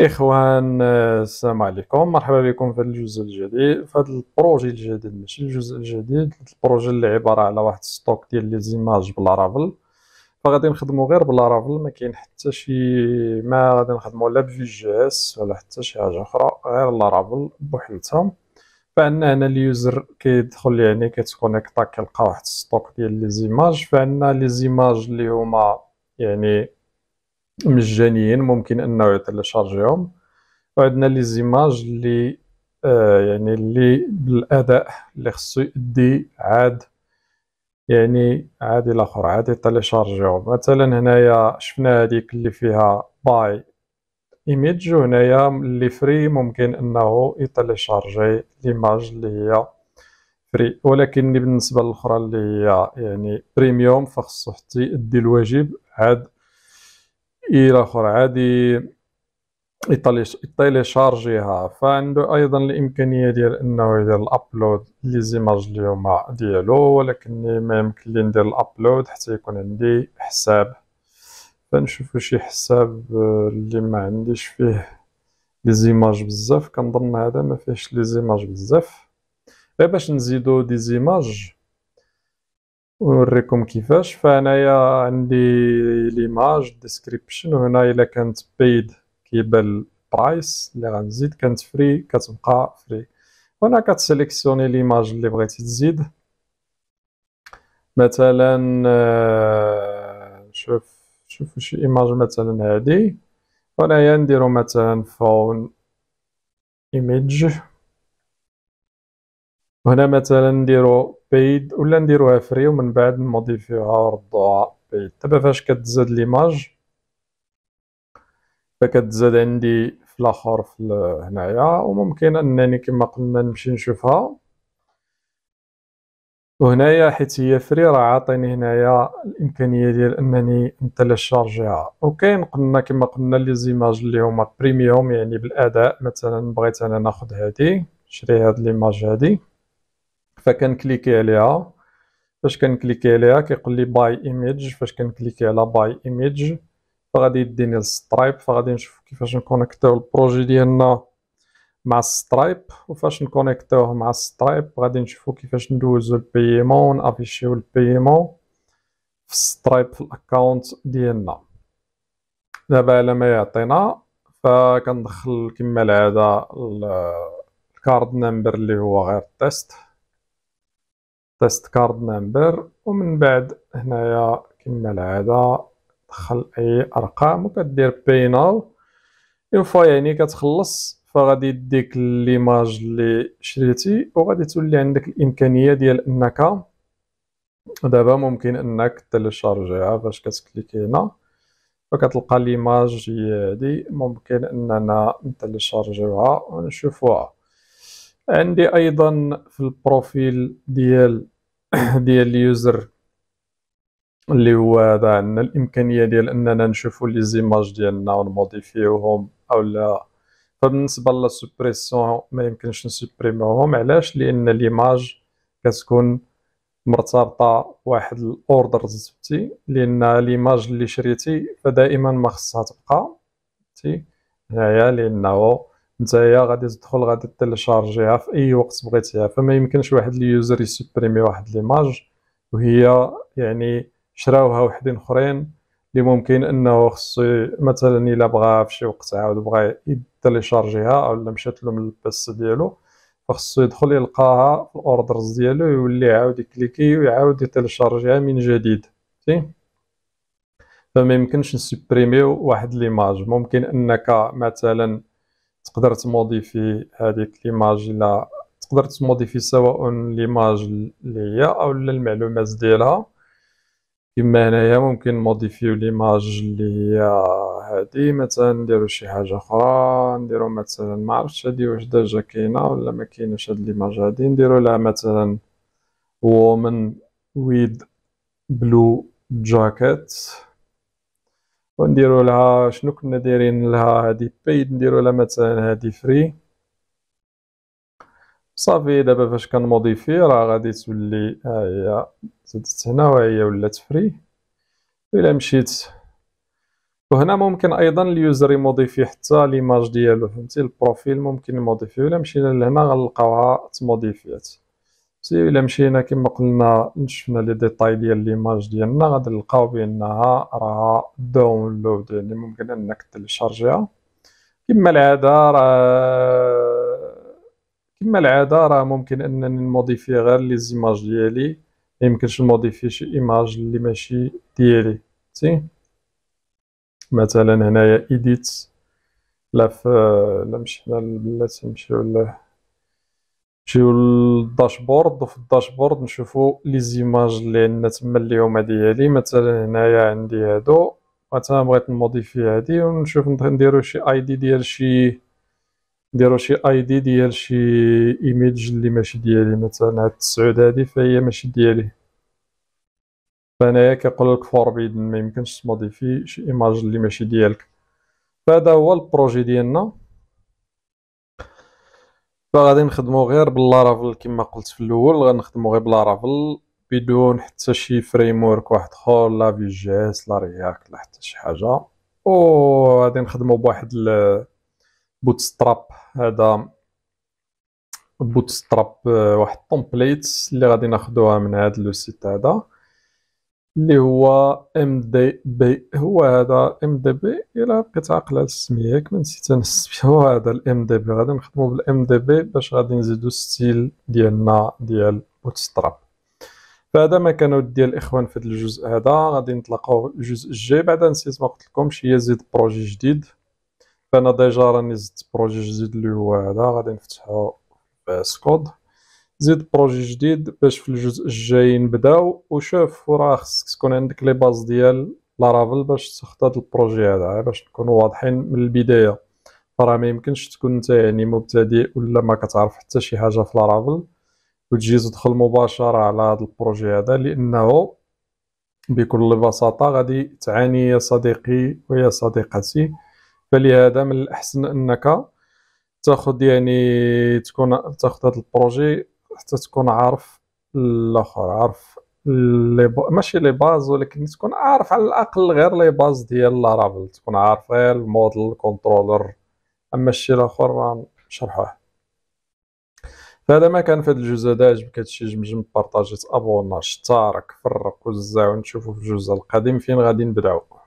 اخوان آه، السلام عليكم مرحبا بكم في الجزء الجديد في هذا البروجي الجديد ماشي الجزء الجديد البروجي اللي عباره على واحد ستوك ديال لي زيماج بلارافل فغادي نخدمو غير بلارافل ما كاين حتى شي ما غادي نخدمو لا بفي جي اس ولا حتى شي حاجه اخرى غير لارافل بوحدها فعندنا هنا اليوزر كيدخل يعني كتكونيكتا كيلقى واحد ستوك ديال لي زيماج فعندنا لي زيماج اللي هما يعني مجانيين ممكن انه يتلاشارجيهم وعندنا لي زيماج اللي آه يعني اللي بالاداء اللي خصو يدي عاد يعني عادي الاخر عادي تيليشارجيهم مثلا هنايا شفنا هذيك اللي فيها باي ايميج وهنايا اللي فري ممكن انه يتليشارجي ليماج اللي هي فري ولكن بالنسبه للاخرى اللي هي يعني بريميوم فخصو حتى يدي الواجب عاد اي اخره عادي شارجيها فعنده ايضا الامكانيه ديال انه يدير الابلود لي زيماج اليوم هما ديالو ولكن ما يمكن لي ندير الابلود حتى يكون عندي حساب فنشوفو شي حساب آه، اللي ما عنديش فيه لي زيماج بزاف كنظن هذا ما فيهش لي زيماج بزاف غير باش نزيدو دي زيماج ونوريكم كيفاش فهنايا عندي ليماج ديسكريبشن وهنا الا كانت بيد كيبان برايس اللي غنزيد كانت فري كتبقى فري هنا كتسيليكسيوني ليماج اللي بغيتي تزيد مثلا آه، شوف شوف شي ايماج مثلا هادي هنايا نديرو مثلا فون ايميج هنا مثلا نديرو بيد ولا نديروها فري ومن بعد نموديفيوها ونردوها بيد دابا فاش كتزاد ليماج فكتزاد عندي في الاخر في هنايا وممكن انني كما قلنا نمشي نشوفها وهنايا حيت هي فري راه عاطيني هنايا الامكانيه ديال انني نتلاشارجيها وكاين قلنا كما قلنا لي زيماج اللي هما بريميوم يعني بالاداء مثلا بغيت انا ناخذ هذه نشري هاد ليماج هذه فكنكليكي عليها فاش كنكليكي عليها كيقول لي باي ايميج فاش كنكليكي على باي ايميج فغادي يديني للسترايب فغادي نشوف كيفاش نكونيكتيو البروجي ديالنا مع السترايب وفاش نكونيكتيوه مع السترايب غادي نشوفو كيفاش ندوزو البيمون نافيشيو البيمون في السترايب في الاكونت ديالنا دابا على ما يعطينا فكندخل كما العاده الكارد نمبر اللي هو غير التيست تيست كارد نمبر ومن بعد هنايا كما العاده دخل اي ارقام وكدير باي ناو اون فوا يعني كتخلص فغادي يديك ليماج اللي شريتي وغادي تولي عندك الامكانيه ديال انك دابا ممكن انك تيليشارجيها فاش كتكليكي هنا فكتلقى ليماج هي هادي ممكن اننا نتيليشارجيوها ونشوفوها عندي ايضا في البروفيل ديال ديال اليوزر اللي هو هذا عندنا الامكانيه ديال اننا نشوفوا لي زيماج ديالنا ونموديفيوهم لا فبالنسبه سوبريسيون ما يمكنش نسوبريموهم علاش لان ليماج كتكون مرتبطه بواحد الاوردر زدتي لان ليماج اللي شريتي فدائما ما خصها تبقى تي هنايا لانه نتايا غادي تدخل غادي تيليشارجيها في اي وقت بغيتيها فما يمكنش واحد اليوزر يسوبريمي واحد ليماج وهي يعني شراوها وحدين اخرين اللي ممكن انه خصو مثلا الا بغاها في شي وقت عاود بغا يتيليشارجيها او لا مشات له من البيس ديالو فخصو يدخل يلقاها في الاوردرز ديالو يولي عاود يكليكي ويعاود يتيليشارجيها من جديد فهمتي فما يمكنش نسبريميو واحد ليماج ممكن انك مثلا تقدر تموديفي هذيك ليماج لا تقدر تموديفي سواء ليماج اللي هي او المعلومات ديالها كما هنايا ممكن موديفيو ليماج اللي هي هادي مثلا نديرو شي حاجه اخرى نديرو مثلا ما عرفتش هادي واش دجا كاينه ولا ما كاينش هاد ليماج هادي نديرو لها مثلا وومن ويد بلو جاكيت ونديروا لها شنو كنا دايرين لها هذه بيد نديروا لها مثلا هذه فري صافي دابا فاش كنموديفي راه غادي تولي ها هي زدت هنا وهي ولات فري الى مشيت وهنا ممكن ايضا اليوزر يموديفي حتى ليماج ديالو فهمتي البروفيل ممكن يموديفي الى مشينا لهنا غنلقاوها تموديفيات سي الى مشينا كما قلنا شفنا لي ديتاي ديال ليماج ديالنا غادي نلقاو بانها راها داونلود يعني ممكن انك تلشارجيها كما العاده راه كما العاده راه ممكن انني نموديفي غير لي زيماج ديالي ما يمكنش نموديفي شي ايماج اللي ماشي ديالي سي مثلا هنايا ايديت لا ف لا مشينا بلاتي نمشيو نمشيو للداشبورد وفي الداشبورد نشوفو لي زيماج اللي عندنا تما اليوم ديالي مثلا هنايا عندي هادو مثلا بغيت نموديفي هادي ونشوف نديرو شي اي دي ديال شي نديرو شي اي دي ديال شي ايميج اللي ماشي ديالي مثلا هاد التسعود هادي فهي ماشي ديالي فهنايا كيقول لك فوربيدن ما يمكنش تموديفي شي ايماج اللي ماشي ديالك فهذا هو البروجي ديالنا فغادي نخدمو غير باللارافل كما قلت في الاول غنخدمو غير باللارافل بدون حتى شي فريم ورك واحد اخر لا في جي اس لا رياكت لا حتى شي حاجه او غادي نخدمو بواحد بوت ستراب هذا بوت ستراب آه، واحد التومبليت اللي غادي ناخدوها من هذا لو سيت هذا اللي هو ام دي بي هو هذا ام دي بي الى بقيت عاقل على السميه ياك ما نسيت نسميه هو هذا الام دي بي غادي نخدمو بالام دي بي باش غادي نزيدو ستيل ديالنا ديال بوتستراب فهذا ما كان ديال الاخوان في هذا الجزء هذا غادي نطلقوا الجزء الجاي بعدا نسيت ما قلت لكم هي زيد بروجي جديد فانا ديجا راني زدت بروجي جديد اللي هو هذا غادي نفتحو سكود زيد بروجي جديد باش في الجزء الجاي نبداو وشوف راه خصك تكون عندك لي باز ديال لارافل باش تسخط هاد البروجي هذا باش نكونوا واضحين من البدايه راه ما يمكنش تكون انت يعني مبتدئ ولا ما كتعرف حتى شي حاجه في لارافل وتجي تدخل مباشره على هذا البروجي هذا لانه بكل بساطه غادي تعاني يا صديقي ويا صديقتي فلهذا من الاحسن انك تاخذ يعني تكون تاخذ هذا البروجي حتى تكون عارف الاخر عارف لي ب... ماشي لي باز ولكن تكون عارف على الاقل غير لي باز ديال لارافل تكون عارف غير الموديل الكونترولر اما الشيء الاخر نشرحوه فهذا ما كان في هذا الجزء هذا عجبك هادشي جمجم بارطاجي تابونا اشترك فرق وزع ونشوفو في الجزء القادم فين غادي نبداو